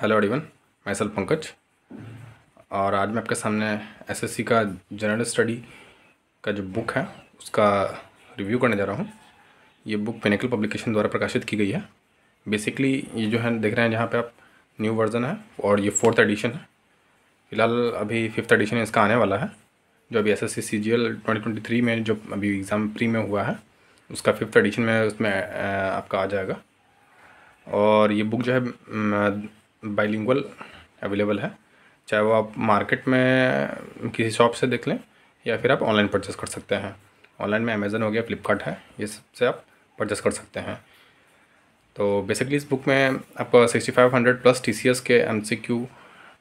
hello everyone मैं सल पंकज और आज मैं आपके सामने एसएससी का जनरल स्टडी का जो बुक है उसका रिव्यू करने जा रहा हूँ ये बुक पेनिकल पब्लिकेशन द्वारा प्रकाशित की गई है बेसिकली ये जो है देख रहे हैं जहाँ पे आप न्यू वर्जन है और ये फोर्थ एडिशन है फिलहाल अभी फिफ्थ एडिशन इसका आने वाला है जो अभी एस एस सी सी में जो अभी एग्ज़ाम प्री में हुआ है उसका फिफ्थ एडिशन में उसमें आपका आ जाएगा और ये बुक जो है बाइलिंगुअल अवेलेबल है चाहे वो आप मार्केट में किसी शॉप से देख लें या फिर आप ऑनलाइन परचेस कर सकते हैं ऑनलाइन में अमेज़न हो गया फ्लिपकार्ट है ये सब से आप परचेस कर सकते हैं तो बेसिकली इस बुक में आप sixty five hundred plus T C S के M C Q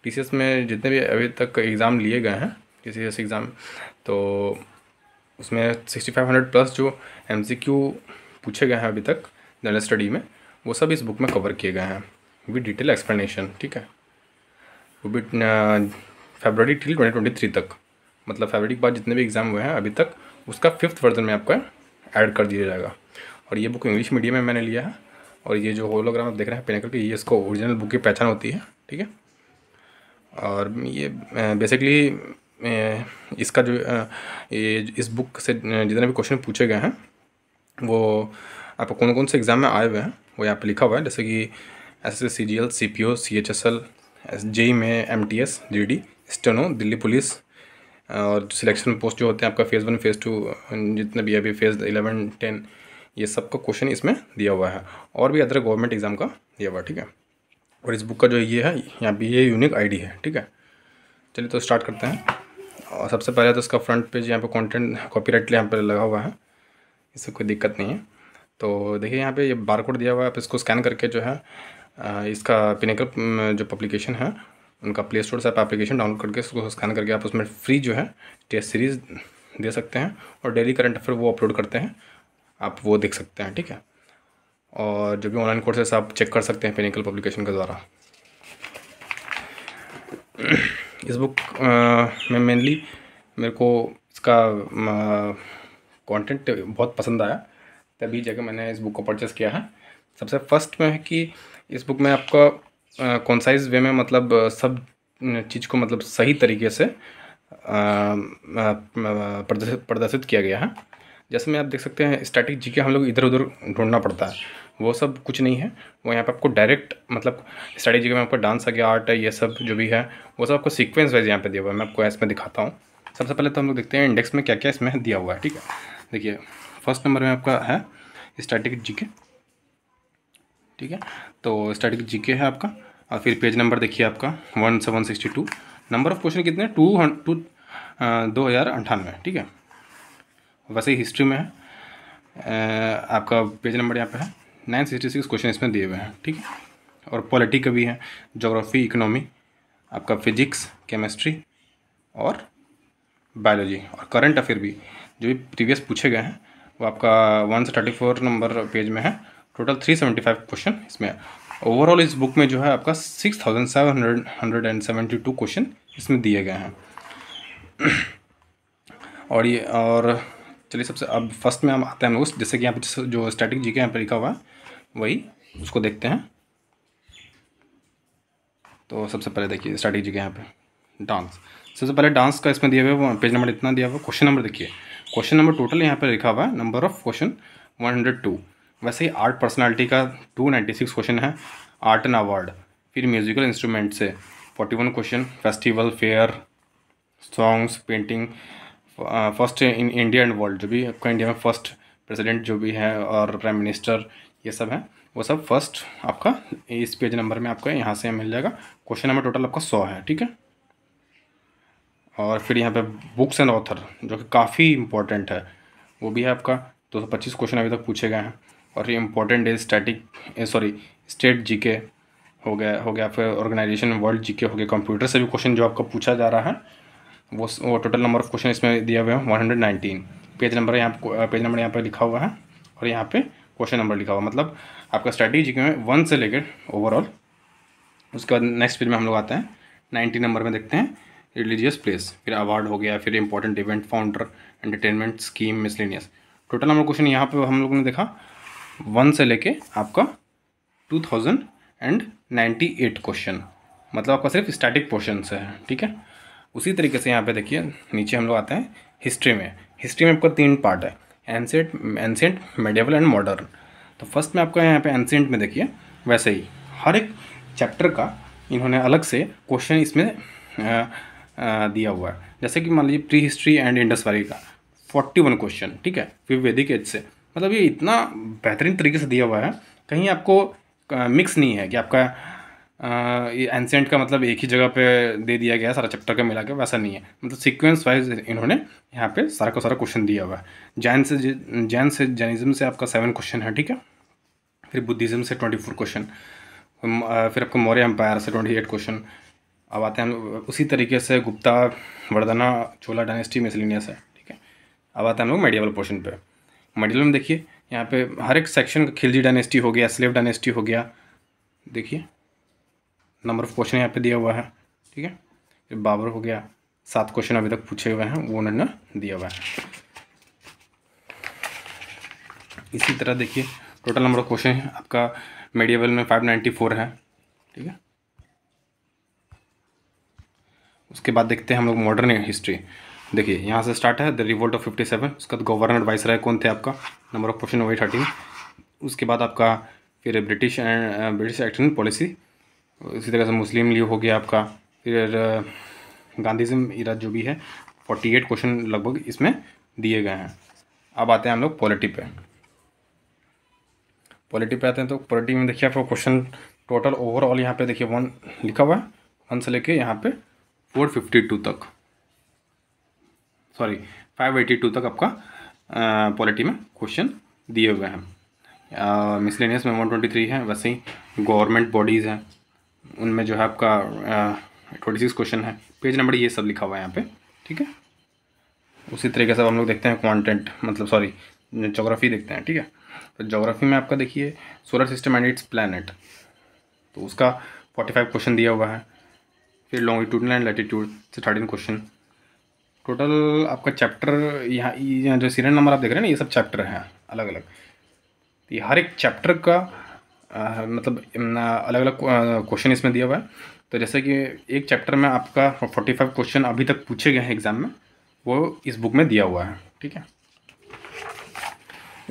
T C S में जितने भी अभी तक एग्ज़ाम लिए गए हैं टी सी एस एग्ज़ाम तो उसमें सिक्सटी फाइव हंड्रेड प्लस जो एम सी क्यू पूछे गए हैं अभी तक जनरल स्टडी में वो सब इस बुक में कवर किए गए हैं विद डिटेल एक्सप्लेनेशन ठीक है वो भी February till twenty twenty three तक मतलब फेबररी के बाद जितने भी एग्ज़ाम हुए हैं अभी तक उसका फिफ्थ वर्जन में आपका ऐड कर दिया जाएगा और ये बुक इंग्लिश मीडियम में मैंने लिया है और ये जो होलोग्राम आप देख रहे हैं पेनेकल की ये इसको ओरिजिनल बुक की पहचान होती है ठीक है और ये बेसिकली इसका जो ये इस बुक से जितने भी क्वेश्चन पूछे गए हैं वो आपको कौन कौन से एग्ज़ाम में आए हुए हैं वो यहाँ पे लिखा हुआ है जैसे कि S S C G L C P O C H S L S JE में M T S G D steno Delhi police और सिलेक्शन पोस्ट जो होते हैं आपका फ़ेज़ वन फ़ेज़ टू जितने भी अभी फ़ेज़ इलेवन टेन ये सब का क्वेश्चन इसमें दिया हुआ है और भी अदर गवर्नमेंट एग्ज़ाम का दिया हुआ है ठीक है और इस बुक का जो ये है यहाँ पे ये यूनिक आईडी है ठीक है चलिए तो स्टार्ट करते हैं और सबसे पहले तो इसका फ्रंट पेज यहाँ पे कंटेंट राइट यहाँ पर लगा हुआ है इससे कोई दिक्कत नहीं है तो देखिए यहाँ पे ये बारकोड दिया हुआ है आप इसको स्कैन करके जो है इसका पिनेकल जो पब्लिकेशन है उनका प्ले स्टोर से आप एप्लीकेशन डाउनलोड करके उसको स्कैन करके आप उसमें फ्री जो है टेस्ट सीरीज़ दे सकते हैं और डेली करंट अफेयर वो अपलोड करते हैं आप वो देख सकते हैं ठीक है और जो भी ऑनलाइन कोर्सेस आप चेक कर सकते हैं पेनिकल पब्लिकेशन के द्वारा इस बुक में मेनली मेरे को इसका कंटेंट बहुत पसंद आया तभी जगह मैंने इस बुक को परचेस किया है सबसे फर्स्ट में है कि इस बुक में आपको कॉन्साइज वे में मतलब सब चीज़ को मतलब सही तरीके से प्रदर्शित किया गया है जैसे मैं आप देख सकते हैं स्टैटिक जी के हम लोग इधर उधर ढूंढना पड़ता है वो सब कुछ नहीं है वो यहाँ पे आपको डायरेक्ट मतलब स्टैटिक जी के में आपका डांस आ गया आर्ट है ये सब जो भी है वो सब आपको सीक्वेंस वाइज यहाँ पे दिया हुआ है मैं आपको ऐस में दिखाता हूँ सबसे पहले तो हम लोग देखते हैं इंडेक्स में क्या क्या इसमें दिया हुआ है ठीक है देखिए फर्स्ट नंबर में आपका है स्टैटिक जी के ठीक है तो स्टैटिक जीके है आपका और फिर पेज नंबर देखिए आपका one seven sixty two number of question कितने टू टू दो हज़ार अंठानवे ठीक है वैसे ही हिस्ट्री में है आपका पेज नंबर यहाँ पे है नाइन सिक्सटी सिक्स क्वेश्चन इसमें दिए हुए हैं ठीक है और पॉलिटी का भी है जोग्राफी इकोनॉमी आपका फिजिक्स केमिस्ट्री और बायोलॉजी और करंट अफेयर भी जो भी प्रीवियस पूछे गए हैं वो आपका वन से थर्टी फोर नंबर पेज में है total three seventy five question इसमें ओवरऑल इस बुक में जो है आपका six thousand seven hundred hundred and seventy two question इसमें दिए गए हैं और ये और चलिए सबसे अब फर्स्ट में हम आते हैं उस जैसे कि यहाँ पर जो स्टैटिक जी के यहाँ पर लिखा हुआ है वही उसको देखते हैं तो सबसे पहले देखिए स्टैटिक जी के यहाँ पर डांस सबसे पहले डांस का इसमें दिया हुआ है पेज नंबर इतना दिया हुआ क्वेश्चन नंबर देखिए क्वेश्चन नंबर टोटल यहाँ पर लिखा हुआ है number of question one hundred two वैसे ही आर्ट पर्सनालिटी का टू नाइन्टी सिक्स क्वेश्चन है आर्ट एंड अवार्ड फिर म्यूजिकल इंस्ट्रूमेंट से forty one question festival fair songs painting first in India and world जो भी आपका इंडिया में फर्स्ट प्रेसिडेंट जो भी है और प्राइम मिनिस्टर ये सब है वो सब फर्स्ट आपका इस पेज नंबर में आपका यहाँ से मिल जाएगा क्वेश्चन नंबर टोटल आपका सौ है ठीक है और फिर यहाँ पे बुक्स एंड ऑथर जो कि काफ़ी इंपॉर्टेंट है वो भी है आपका दो सौ पच्चीस क्वेश्चन अभी तक पूछे गए हैं और ये इंपॉर्टेंट है स्टैटिक सॉरी स्टेट जीके हो गया हो गया फिर ऑर्गेनाइजेशन वर्ल्ड जीके हो गया कंप्यूटर से भी क्वेश्चन जो आपका पूछा जा रहा है वो वो टोटल नंबर ऑफ क्वेश्चन इसमें दिया हुआ है one hundred nineteen page number यहाँ पेज नंबर यहाँ पर लिखा हुआ है और यहाँ पे क्वेश्चन नंबर लिखा हुआ मतलब आपका स्टैटिक के में वन से लेकर ओवरऑल उसके बाद नेक्स्ट पेज में हम लोग आते हैं नाइन्टी नंबर में देखते हैं रिलीजियस प्लेस फिर अवार्ड हो गया फिर important event founder entertainment scheme miscellaneous total number question यहाँ पर हम लोग ने देखा वन से लेके आपका two thousand and ninety eight question मतलब आपका सिर्फ स्टैटिक पोर्शन से है ठीक है उसी तरीके से यहाँ पे देखिए नीचे हम लोग आते हैं हिस्ट्री में हिस्ट्री में आपका तीन पार्ट है ancient ancient medieval and modern तो फर्स्ट में आपका यहाँ पे एनसेंट में देखिए वैसे ही हर एक चैप्टर का इन्होंने अलग से क्वेश्चन इसमें आ, आ, दिया हुआ है जैसे कि मान लीजिए pre history and Indus valley का फोर्टी वन क्वेश्चन ठीक है फिर वैदिक एज से मतलब ये इतना बेहतरीन तरीके से दिया हुआ है कहीं आपको मिक्स नहीं है कि आपका ये एंसेंट का मतलब एक ही जगह पे दे दिया गया सारा चैप्टर का मिला के वैसा नहीं है मतलब सीक्वेंस वाइज इन्होंने यहाँ पे सारा का सारा क्वेश्चन दिया हुआ है जैन से जैन से जैनिज्म से आपका सेवन क्वेश्चन है ठीक है फिर बुद्धिज़्म से ट्वेंटी फोर क्वेश्चन फिर आपका मौर्य एम्पायर से ट्वेंटी एट क्वेश्चन अब आते हैं उसी तरीके से गुप्ता वर्धना चोला डायनेस्टी मिसलिनियस है ठीक है अब आते हैं हम लोग मेडिवल पोर्शन पर मंडल में देखिए यहाँ पे हर एक सेक्शन का खिलजी डायनेस्टी हो गया स्लेव डायनेस्टी हो गया देखिए नंबर ऑफ क्वेश्चन यहाँ पे दिया हुआ है ठीक है बाबर हो गया सात क्वेश्चन अभी तक पूछे हुए हैं वो उन्होंने दिया हुआ है इसी तरह देखिए टोटल नंबर ऑफ क्वेश्चन आपका मेडिवल में फाइव नाइन्टी फोर है ठीक है उसके बाद देखते हैं हम लोग मॉडर्न हिस्ट्री देखिए यहाँ से स्टार्ट है the revolt of fifty seven उसका गवर्नर वाइस राय कौन थे आपका नंबर ऑफ क्वेश्चन वही थर्टीन उसके बाद आपका फिर British and British action policy इसी तरह से मुस्लिम लीग हो गया आपका फिर गांधीजम uh, इरा जो भी है फोर्टी एट क्वेश्चन लगभग इसमें दिए गए हैं अब आते हैं हम लोग पॉलिटी पे पॉलिटी पे आते हैं तो पॉलिटी में देखिए आपको क्वेश्चन टोटल ओवरऑल यहाँ पे देखिए वन लिखा हुआ है वन से लेके यहाँ पे फोर फिफ्टी टू तक सॉरी फाइव एटी टू तक आपका पॉलिटी में क्वेश्चन दिए हुए हैं मिसलेनियस में वन ट्वेंटी थ्री है वैसे ही गवर्नमेंट बॉडीज़ हैं उनमें जो है आपका ट्वेंटी सिक्स क्वेश्चन है पेज नंबर ये सब लिखा हुआ है यहाँ पे ठीक है उसी तरीके से हम लोग देखते हैं कॉन्टेंट मतलब सॉरी जोग्राफी देखते हैं ठीक है तो जोग्राफी में आपका देखिए solar system and its planet तो उसका फोर्टी फाइव क्वेश्चन दिया हुआ है फिर लॉन्गिट्यूड एंड लेटीट्यूड से थर्टीन क्वेश्चन टोटल आपका चैप्टर यहाँ जो सीरियल नंबर आप देख रहे हैं ना ये सब चैप्टर हैं अलग अलग तो ये हर एक चैप्टर का आ, मतलब अलग अलग क्वेश्चन इसमें दिया हुआ है तो जैसे कि एक चैप्टर में आपका फोर्टी फाइव क्वेश्चन अभी तक पूछे गए हैं एग्ज़ाम में वो इस बुक में दिया हुआ है ठीक है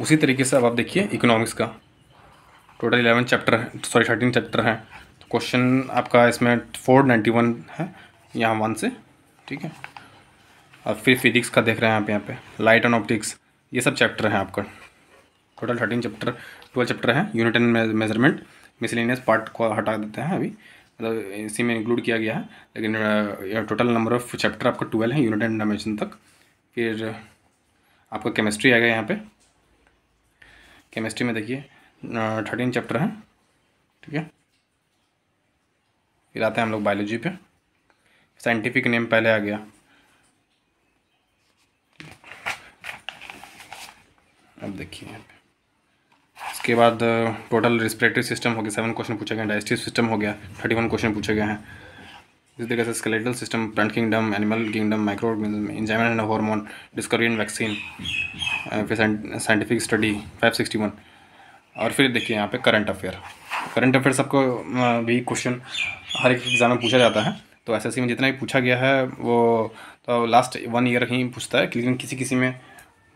उसी तरीके से अब आप देखिए इकोनॉमिक्स का टोटल इलेवन चैप्टर है सॉरी थर्टीन चैप्टर है तो क्वेश्चन आपका इसमें फोर नाइन्टी वन है यहाँ वन से ठीक है और फिर फिजिक्स का देख रहे हैं आप यहाँ पे लाइट एंड ऑप्टिक्स ये सब चैप्टर हैं आपका total thirteen chapter twelve chapter हैं unit and measurement miscellaneous part को हटा देते हैं अभी मतलब इसी में इंक्लूड किया गया है लेकिन टोटल नंबर ऑफ चैप्टर आपका ट्वेल्व है यूनिट एंड डायमेंशन तक फिर आपका केमिस्ट्री आएगा यहाँ पे केमिस्ट्री में देखिए थर्टीन चैप्टर हैं ठीक है फिर आते हैं हम लोग बायोलॉजी पे साइंटिफिक नेम पहले आ गया अब देखिए यहाँ पे इसके बाद टोटल रिस्पिरेटरी सिस्टम हो गया सेवन क्वेश्चन पूछे गए डाइजेस्टिव सिस्टम हो गया थर्टी वन क्वेश्चन पूछे गए हैं इसी तरीके से skeletal system plant kingdom animal kingdom micro organism and hormone discovery in vaccine फिर scientific study five sixty one और फिर देखिए यहाँ पे करंट अफेयर करंट अफेयर सबको भी क्वेश्चन हर एक एग्ज़ाम में पूछा जाता है तो एस में जितना भी पूछा गया है वो तो लास्ट वन ईयर ही पूछता है लेकिन किसी किसी में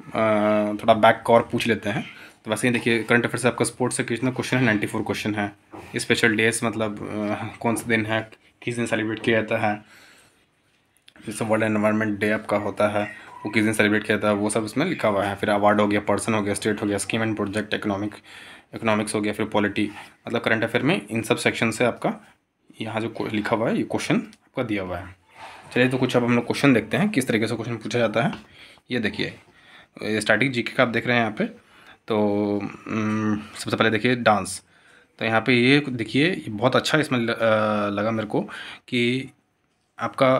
थोड़ा बैक और पूछ लेते हैं तो वैसे ही देखिए करंट अफेयर से आपका स्पोर्ट्स से कितना क्वेश्चन है नाइन्टी फोर क्वेश्चन है स्पेशल डेज मतलब कौन सा दिन है किस दिन सेलिब्रेट किया जाता है जैसे वर्ल्ड एनवायरनमेंट डे आपका होता है वो किस दिन सेलिब्रेट किया जाता है वो सब इसमें लिखा हुआ है फिर अवार्ड हो गया पर्सन हो गया स्टेट हो गया scheme and project economic economics हो गया फिर पॉलिटी मतलब करंट अफेयर में इन सब सेक्शन से आपका यहाँ जो लिखा हुआ है ये क्वेश्चन आपका दिया हुआ है चलिए तो कुछ अब हम लोग क्वेश्चन देखते हैं किस तरीके से क्वेश्चन पूछा जाता है ये देखिए स्टार्टिंग जीके का आप देख रहे हैं यहाँ पे तो सबसे पहले देखिए डांस तो यहाँ पे ये देखिए बहुत अच्छा इसमें लगा मेरे को कि आपका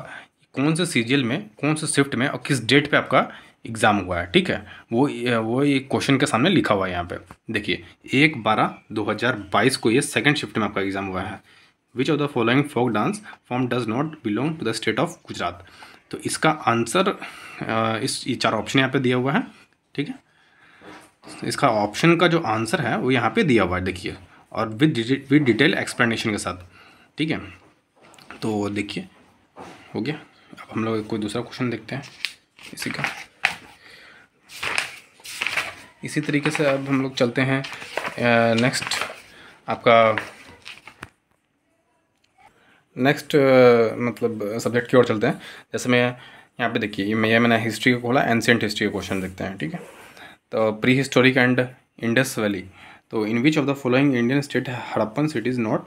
कौन से सीरियल में कौन से शिफ्ट में और किस डेट पे आपका एग्ज़ाम हुआ है ठीक है वो वो ये क्वेश्चन के सामने लिखा हुआ है यहाँ पे देखिए एक बारह दो हज़ार बाईस को ये सेकंड शिफ्ट में आपका एग्ज़ाम हुआ है which of the following folk dance form does not belong to the state of Gujarat तो इसका आंसर इस ये चार ऑप्शन यहाँ पे दिया हुआ है ठीक है इसका ऑप्शन का जो आंसर है वो यहाँ पे दिया हुआ है देखिए और विद विद डिटेल एक्सप्लेनेशन के साथ ठीक है तो देखिए हो गया अब हम लोग कोई दूसरा क्वेश्चन देखते हैं इसी का इसी तरीके से अब हम लोग चलते हैं नेक्स्ट आपका नेक्स्ट uh, मतलब सब्जेक्ट uh, की ओर चलते हैं जैसे मैं यहाँ पे देखिए मैं ये मैंने हिस्ट्री को खोला एंसेंट हिस्ट्री का क्वेश्चन देखते हैं ठीक है तो pre historic and Indus valley तो in which of the following Indian state Harappan cities not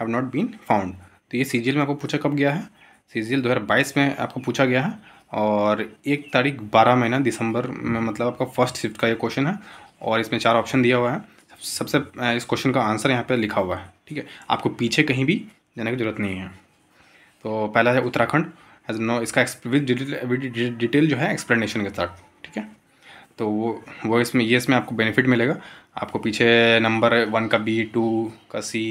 have not been found तो ये सीजियल में आपको पूछा कब गया है सी जी में आपको पूछा गया है और एक तारीख बारह महीना दिसंबर में मतलब आपका फर्स्ट शिफ्ट का ये क्वेश्चन है और इसमें चार ऑप्शन दिया हुआ है सबसे uh, इस क्वेश्चन का आंसर यहाँ पे लिखा हुआ है ठीक है आपको पीछे कहीं भी जाने की जरूरत नहीं है तो पहला है उत्तराखंड एज नो इसका विद डिटेल डिटेल जो है एक्सप्लेनेशन के साथ ठीक है तो वो वो इसमें ये इसमें आपको बेनिफिट मिलेगा आपको पीछे नंबर वन का बी टू का सी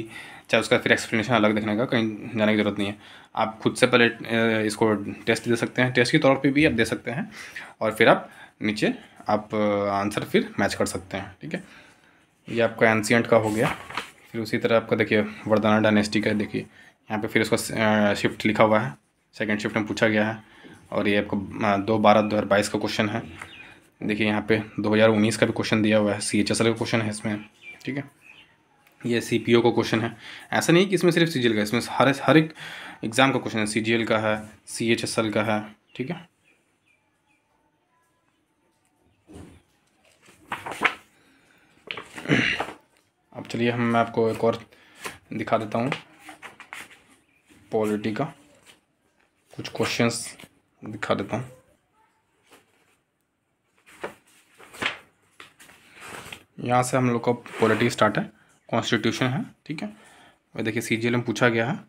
चाहे उसका फिर एक्सप्लेनेशन अलग देखने का कहीं जाने की ज़रूरत नहीं है आप खुद से पहले इसको टेस्ट दे सकते हैं टेस्ट के तौर पे भी आप दे सकते हैं और फिर आप नीचे आप आंसर फिर मैच कर सकते हैं ठीक है ये आपका एनसीएंट का हो गया फिर उसी तरह आपका देखिए वरदाना डायनेस्टी का देखिए यहाँ पे फिर उसका शिफ्ट लिखा हुआ है सेकंड शिफ्ट में पूछा गया है और ये आपका दो बारह दो हज़ार बाईस का क्वेश्चन है देखिए यहाँ पे दो हजार उन्नीस का भी क्वेश्चन दिया हुआ है सी एच एस एल का क्वेश्चन है इसमें ठीक है ये सी पी ओ का क्वेश्चन है ऐसा नहीं कि इसमें सिर्फ सी जी एल का इसमें हर हर एक एग्ज़ाम का क्वेश्चन है सी जी एल का है सी एच एस एल का है ठीक है चलिए हम मैं आपको एक और दिखा देता हूँ पॉलिटी का कुछ क्वेश्चंस दिखा देता हूँ यहाँ से हम लोग का पॉलिटी स्टार्ट है कॉन्स्टिट्यूशन है ठीक है वह देखिए सी में पूछा गया है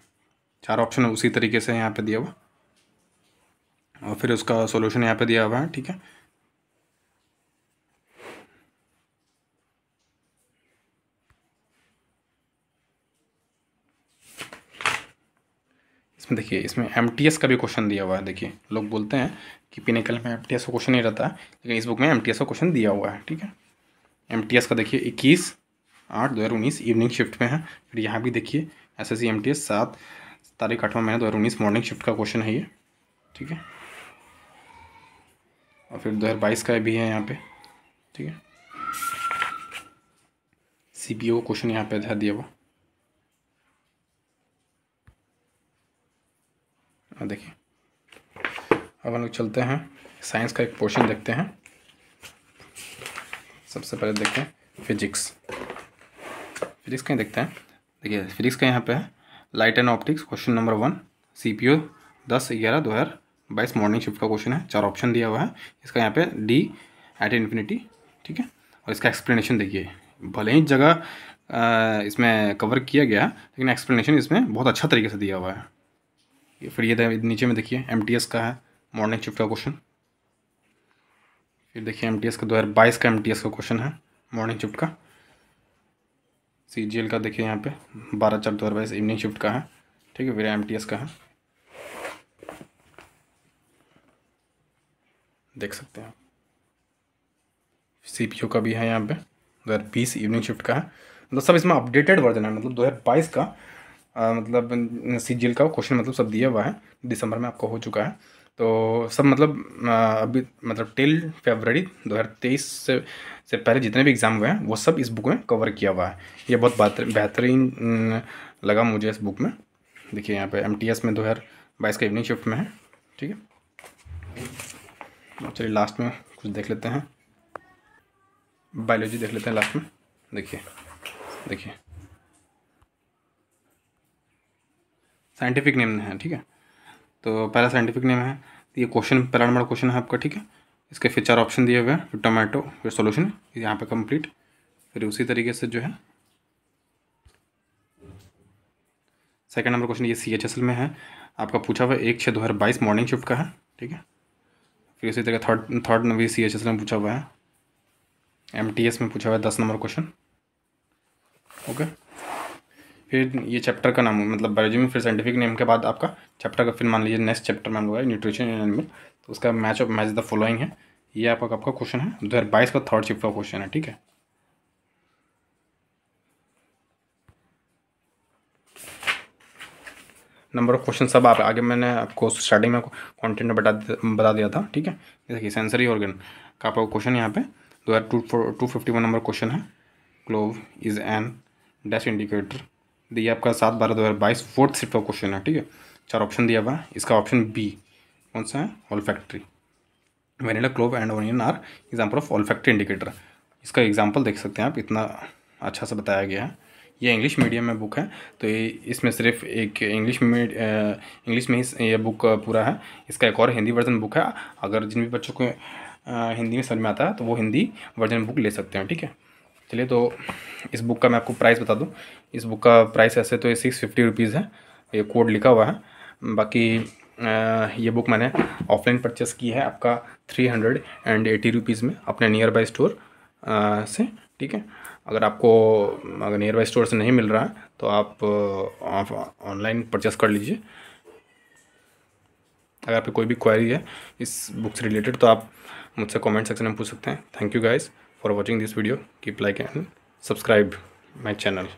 चार ऑप्शन उसी तरीके से यहाँ पे दिया हुआ और फिर उसका सोल्यूशन यहाँ पे दिया हुआ है ठीक है देखिए इसमें एम का भी क्वेश्चन दिया हुआ है देखिए लोग बोलते हैं कि पिनेकल में एम का क्वेश्चन नहीं रहता लेकिन इस बुक में एम का क्वेश्चन दिया हुआ है ठीक है एम का देखिए इक्कीस आठ दो हज़ार उन्नीस इवनिंग शिफ्ट में है फिर यहाँ भी देखिए S S C M T S सात तारीख आठवां महीना दो हज़ार उन्नीस मॉर्निंग शिफ्ट का क्वेश्चन है ये ठीक है और फिर दो हज़ार बाईस का भी है यहाँ पे ठीक है सी पी ओ क्वेश्चन यहाँ पे दिया हुआ अब हम लोग चलते हैं साइंस का एक पोर्शन देखते हैं सबसे पहले देखते हैं फिजिक्स फिजिक्स कहीं देखते हैं देखिए फिजिक्स का यहाँ पे है light and optics question number one C P O दस ग्यारह दो हज़ार बाईस मॉर्निंग शिफ्ट का क्वेश्चन है चार ऑप्शन दिया हुआ है इसका यहाँ पे डी एट इन्फिनिटी ठीक है और इसका एक्सप्लेनेशन देखिए भले ही जगह इसमें कवर किया गया लेकिन एक्सप्लेनेशन इसमें बहुत अच्छा तरीके से दिया हुआ है फिर ये नीचे में देखिए एम का है मॉर्निंग शिफ्ट का क्वेश्चन फिर देखिए एमटीएस का दो हजार बाईस का एमटीएस का क्वेश्चन है मॉर्निंग शिफ्ट का सीजीएल का देखिए यहाँ पे बारह चार दो हज़ार बाईस इवनिंग शिफ्ट का है ठीक है फिर एमटीएस का है देख सकते हैं सीपीयू का भी है यहाँ पे दो हज़ार बीस इवनिंग शिफ्ट का है मतलब सब इसमें अपडेटेड वर्जन है मतलब दो हज़ार बाईस का आ, मतलब सी का क्वेश्चन मतलब सब दिया हुआ है दिसंबर में आपका हो चुका है तो सब मतलब अभी मतलब टिल हज़ार 2023 से से पहले जितने भी एग्ज़ाम हुए हैं वो सब इस बुक में कवर किया हुआ है ये बहुत बेहतरीन लगा मुझे इस बुक में देखिए यहाँ पे एमटीएस में दो हज़ार बाईस का इवनिंग शिफ्ट में है ठीक है चलिए लास्ट में कुछ देख लेते हैं बायोलॉजी देख लेते हैं लास्ट में देखिए देखिए साइंटिफिक नेम है ठीक है तो पहला साइंटिफिक नेम है ये क्वेश्चन पहला नंबर क्वेश्चन है आपका ठीक है इसके फिर चार ऑप्शन दिए हुए हैं फिर टोमेटो फिर सोल्यूशन यहाँ पे कंप्लीट फिर उसी तरीके से जो है सेकंड नंबर क्वेश्चन ये सी एच एस एल में है आपका पूछा हुआ एक छः दो हज़ार बाईस मॉर्निंग शिफ्ट का है ठीक है फिर उसी तरह third third number C H S L में पूछा हुआ है एम टी एस में पूछा हुआ है दस नंबर क्वेश्चन ओके फिर ये चैप्टर का नाम मतलब बायोलॉजी में फिर साइंटिफिक नेम के बाद आपका चैप्टर का फिर मान लीजिए नेक्स्ट चैप्टर में हम है न्यूट्रिशन एंड एनिमल तो उसका match of match the following है ये आपका आपका क्वेश्चन है दो हज़ार बाईस का थर्ड शिफ्ट का क्वेश्चन है ठीक है नंबर ऑफ क्वेश्चन सब आप आगे मैंने आपको स्टार्टिंग में कंटेंट बता बता दिया था ठीक है जैसे कि सेंसरी ऑर्गन का आपका क्वेश्चन यहाँ पे दो हज़ार two two fifty one number question है clove is an dash indicator दिया आपका सात बारह दो हज़ार बाईस फोर्थ सिर्फ का क्वेश्चन है ठीक है चार ऑप्शन दिया हुआ है इसका ऑप्शन बी कौन सा है olfactory vanilla clove and onion are example of olfactory indicator इसका एग्जाम्पल देख सकते हैं आप इतना अच्छा सा बताया गया है ये इंग्लिश मीडियम में बुक है तो ये इसमें सिर्फ एक इंग्लिश मीड इंग्लिश में ही ये बुक पूरा है इसका एक और हिंदी वर्जन बुक है अगर जिन भी बच्चों को हिंदी में समझ में आता है तो वो हिंदी वर्जन बुक ले सकते हैं ठीक है चलिए तो इस बुक का मैं आपको प्राइस बता दूँ इस बुक का प्राइस ऐसे तो ये सिक्स फिफ्टी रुपीज़ है ये कोड लिखा हुआ है बाकी ये बुक मैंने ऑफलाइन परचेस की है आपका three hundred and eighty rupees में अपने नियर बाई स्टोर से ठीक है अगर आपको अगर नियर बाई स्टोर से नहीं मिल रहा है तो आप ऑनलाइन परचेस कर लीजिए अगर आपकी कोई भी क्वारी है इस बुक से रिलेटेड तो आप मुझसे कमेंट सेक्शन में पूछ सकते हैं thank you guys for watching this video keep like and subscribe my channel